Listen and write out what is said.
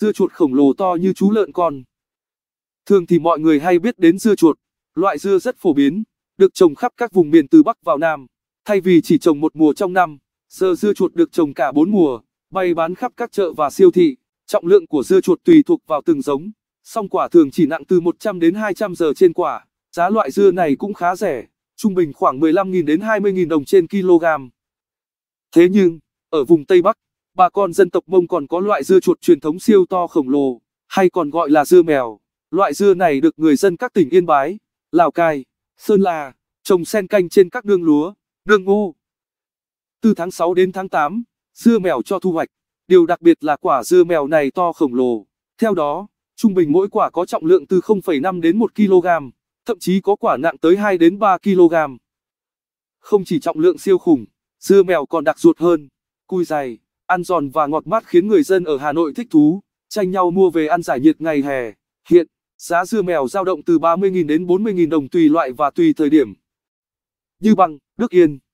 dưa chuột khổng lồ to như chú lợn con. Thường thì mọi người hay biết đến dưa chuột, loại dưa rất phổ biến, được trồng khắp các vùng miền từ Bắc vào Nam. Thay vì chỉ trồng một mùa trong năm, giờ dưa chuột được trồng cả bốn mùa, bày bán khắp các chợ và siêu thị. Trọng lượng của dưa chuột tùy thuộc vào từng giống, song quả thường chỉ nặng từ 100 đến 200 giờ trên quả. Giá loại dưa này cũng khá rẻ, trung bình khoảng 15.000 đến 20.000 đồng trên kg. Thế nhưng, ở vùng Tây Bắc, bà con dân tộc Mông còn có loại dưa chuột truyền thống siêu to khổng lồ, hay còn gọi là dưa mèo. Loại dưa này được người dân các tỉnh Yên Bái, Lào Cai, Sơn La, trồng sen canh trên các nương lúa, nương ngô. Từ tháng 6 đến tháng 8, dưa mèo cho thu hoạch. Điều đặc biệt là quả dưa mèo này to khổng lồ. Theo đó, trung bình mỗi quả có trọng lượng từ 0,5 đến 1 kg, thậm chí có quả nặng tới 2 đến 3 kg. Không chỉ trọng lượng siêu khủng, dưa mèo còn đặc ruột hơn, cùi dày ăn giòn và ngọt mát khiến người dân ở Hà Nội thích thú, tranh nhau mua về ăn giải nhiệt ngày hè. Hiện, giá dưa mèo dao động từ 30.000 đến 40.000 đồng tùy loại và tùy thời điểm. Như băng, Đức Yên